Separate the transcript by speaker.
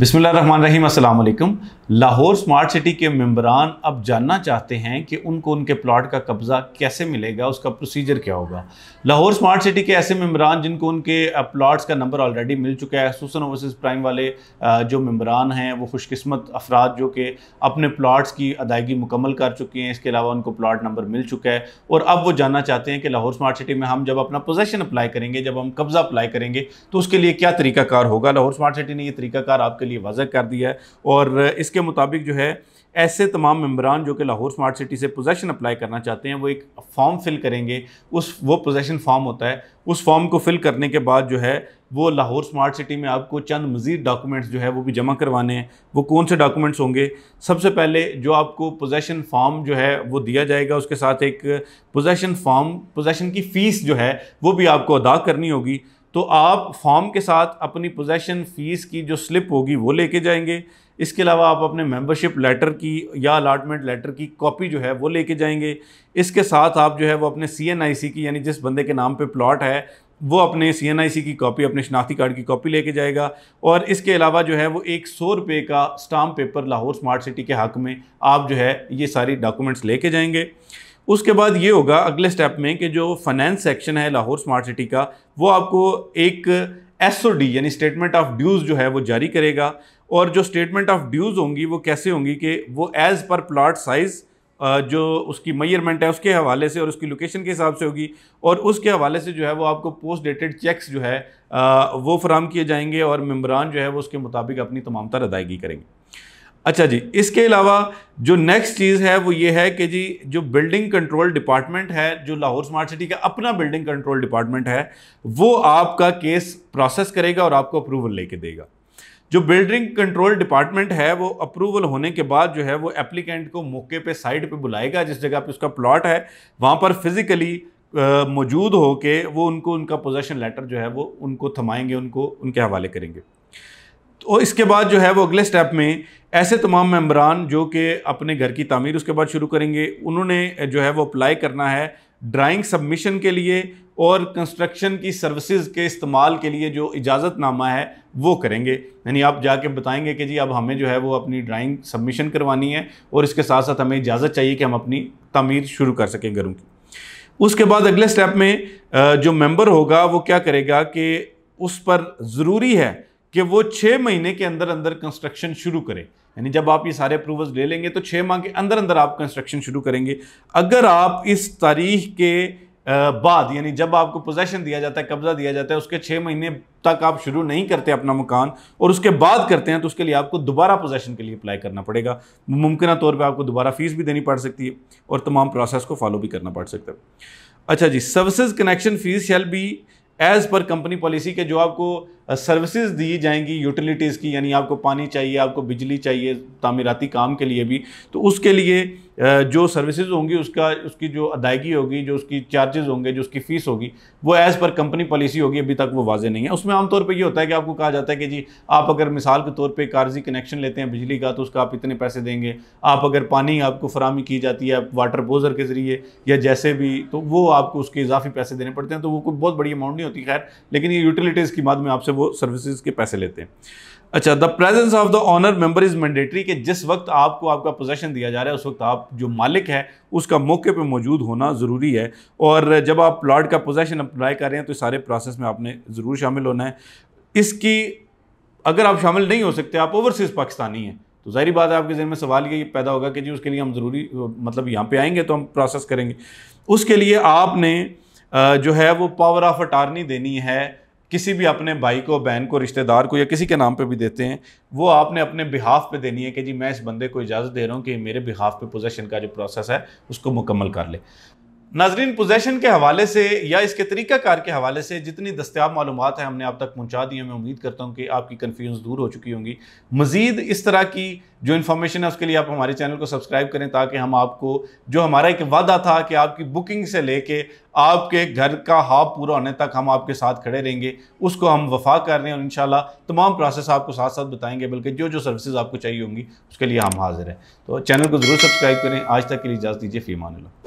Speaker 1: बिसमीम अल्लाम Lahore smart city के मम्बरान अब जानना चाहते हैं कि उनको उनके प्लाट का कब्ज़ा कैसे मिलेगा उसका प्रोसीजर क्या होगा लाहौर स्मार्ट सिटी के ऐसे मम्बरान जिनको उनके प्लाट्स का नंबर ऑलरेडी मिल चुका है सुसन ओवरसीज़ प्राइम वाले जो मम्बरान हैं वो खुशकस्मत अफराद जो कि अपने प्लाट्स की अदायगी मुकम्मल कर चुके हैं इसके अलावा उनको प्लाट नंबर मिल चुका है और अब वो जानना चाहते हैं कि लाहौर स्मार्ट सिटी में हम जब अपना पोजेसन अप्लाई करेंगे जब हम कब्ज़ा अप्लाई करेंगे तो उसके लिए क्या तरीकाकार होगा लाहौर स्मार्ट सिटी ने यह तरीकाकार आपके आपके लिए वजह कर दिया है और इसके मुताबिक जो है ऐसे तमाम मम्बरान जो कि लाहौर स्मार्ट सिटी से पोजेशन अप्लाई करना चाहते हैं वो एक फॉर्म फिल करेंगे उस वो पोजेशन फॉर्म होता है उस फॉर्म को फिल करने के बाद जो है वो लाहौर स्मार्ट सिटी में आपको चंद मज़ीद डॉक्यूमेंट्स जो है वो भी जमा करवाने हैं वो कौन से डॉक्यूमेंट्स होंगे सबसे पहले जो आपको पोजेशन फॉर्म जो है वो दिया जाएगा उसके साथ एक पोजेशन फॉर्म पोजेशन की फ़ीस जो है वो भी आपको अदा करनी होगी तो आप फॉर्म के साथ अपनी पोजेसन फ़ीस की जो स्लिप होगी वो लेके जाएंगे इसके अलावा आप अपने मेंबरशिप लेटर की या अलाटमेंट लेटर की कॉपी जो है वो लेके जाएंगे इसके साथ आप जो है वो अपने सी की यानी जिस बंदे के नाम पे प्लॉट है वो अपने सी की कॉपी अपने शनाख्ती कार्ड की कॉपी लेके जाएगा और इसके अलावा जो है वो एक सौ रुपये का stamp paper Lahore smart city के हक में आप जो है ये सारी डॉक्यूमेंट्स लेके जाएंगे उसके बाद ये होगा अगले स्टेप में कि जो फाइनेंस सेक्शन है लाहौर स्मार्ट सिटी का वो आपको एक एस यानी स्टेटमेंट ऑफ ड्यूज़ जो है वो जारी करेगा और जो स्टेटमेंट ऑफ ड्यूज़ होंगी वो कैसे होंगी कि वो एज़ पर प्लाट साइज़ जो उसकी मैयरमेंट है उसके हवाले से और उसकी लोकेशन के हिसाब से होगी और उसके हवाले से जो है वो आपको पोस्ट डेटेड चेक्स जो है वो फ्राहम किए जाएंगे और मम्बरान जो है वो उसके मुताबिक अपनी तमाम तर अदायगी करेंगे अच्छा जी इसके अलावा जो नेक्स्ट चीज़ है वो ये है कि जी जो बिल्डिंग कंट्रोल डिपार्टमेंट है जो लाहौर स्मार्ट सिटी का अपना बिल्डिंग कंट्रोल डिपार्टमेंट है वो आपका केस प्रोसेस करेगा और आपको अप्रूवल लेके देगा जो बिल्डिंग कंट्रोल डिपार्टमेंट है वो अप्रूवल होने के बाद जो है वो एप्लीकेंट को मौके पे साइट पे बुलाएगा जिस जगह पे उसका प्लॉट है वहाँ पर फिज़िकली मौजूद हो के वो उनको उनका पोजेशन लेटर जो है वो उनको थमाएंगे उनको उनके हवाले करेंगे तो इसके बाद जो है वो अगले स्टेप में ऐसे तमाम मेम्बरान जो कि अपने घर की तमीर उसके बाद शुरू करेंगे उन्होंने जो है वो अप्लाई करना है ड्राइंग सबमिशन के लिए और कंस्ट्रक्शन की सर्विसेज के इस्तेमाल के लिए जो इजाज़तनामा है वो करेंगे यानी आप जाके बताएंगे कि जी अब हमें जो है वो अपनी ड्राइंग सबमिशन करवानी है और इसके साथ साथ हमें इजाज़त चाहिए कि हम अपनी तमीर शुरू कर सकें घरों की उसके बाद अगले स्टेप में जो मेम्बर होगा वो क्या करेगा कि उस पर ज़रूरी है कि वो छः महीने के अंदर अंदर कंस्ट्रक्शन शुरू करें यानी जब आप ये सारे अप्रूवल्स ले लेंगे तो छः माह के अंदर अंदर आप कंस्ट्रक्शन शुरू करेंगे अगर आप इस तारीख के बाद यानी जब आपको पोजेशन दिया जाता है कब्जा दिया जाता है उसके छः महीने तक आप शुरू नहीं करते अपना मकान और उसके बाद करते हैं तो उसके लिए आपको दोबारा पोजेशन के लिए अप्लाई करना पड़ेगा मुमकिन तौर पर आपको दोबारा फीस भी देनी पड़ सकती है और तमाम प्रोसेस को फॉलो भी करना पड़ सकता है अच्छा जी service connection fees shall be as per company policy के जो आपको सर्विसेज दी जाएंगी यूटिलिटीज़ की यानी आपको पानी चाहिए आपको बिजली चाहिए तामीराती काम के लिए भी तो उसके लिए जो सर्विसेज होंगी उसका उसकी जो अदायगी होगी जो उसकी चार्जेस होंगे जो उसकी फ़ीस होगी वो एज़ पर कंपनी पॉलिसी होगी अभी तक वो वाजे नहीं है उसमें आमतौर पर ये होता है कि आपको कहा जाता है कि जी आप अगर मिसाल के तौर पर कार्जी कनेक्शन लेते हैं बिजली का तो उसका आप इतने पैसे देंगे आप अगर पानी आपको फ्राहमी की जाती है वाटर बोजर के ज़रिए या जैसे भी तो वो आपको उसके इजाफी पैसे देने पड़ते हैं तो वो कोई बहुत बड़ी अमाउंट नहीं होती खैर लेकिन ये यूटिलिटीज़ की बाद में आपसे वो सर्विसेज के पैसे लेते हैं अच्छा the presence of the honour member is mandatory कि जिस वक्त आपको आपका पोजेशन दिया जा रहा है उस वक्त आप जो मालिक है उसका मौके पे मौजूद होना ज़रूरी है और जब आप प्लाट का पोजेशन अप्लाई कर रहे हैं तो सारे प्रोसेस में आपने ज़रूर शामिल होना है इसकी अगर आप शामिल नहीं हो सकते आप ओवरसीज़ पाकिस्तानी हैं तो जाहिर बात है आपके जहन में सवाल ये पैदा होगा कि जी उसके लिए हम ज़रूरी मतलब यहाँ पर आएंगे तो हम प्रोसेस करेंगे उसके लिए आपने जो है वो पावर ऑफ अटारनी देनी है किसी भी अपने भाई को बहन को रिश्तेदार को या किसी के नाम पे भी देते हैं वो आपने अपने बिहाफ पे देनी है कि जी मैं इस बंदे को इजाज़त दे रहा हूँ कि मेरे बिहाफ पे पोजेशन का जो प्रोसेस है उसको मुकम्मल कर ले नाजरीन पोजेशन के हवाले से या इसके तरीक़ाकार के हवाले से जितनी दस्तियाब मालूम है हमने आप तक पहुँचा दी है मैं उम्मीद करता हूँ कि आपकी कन्फ्यूज़ दूर हो चुकी होंगी मज़ीद इस तरह की जो इन्फॉर्मेशन है उसके लिए आप हमारे चैनल को सब्सक्राइब करें ताकि हम आपको जो हमारा एक वादा था कि आपकी बुकिंग से ले कर आपके घर का हाफ पूरा होने तक हम आपके साथ खड़े रहेंगे उसको हम वफा कर रहे हैं और इन शाला तमाम प्रोसेस आपको साथ साथ बताएंगे बल्कि जो जो सर्विसज़ आपको चाहिए होंगी उसके लिए हम हाजिर हैं तो चैनल को ज़रूर सब्सक्राइब करें आज तक के लिए इजाज़त दीजिए फ़ीमान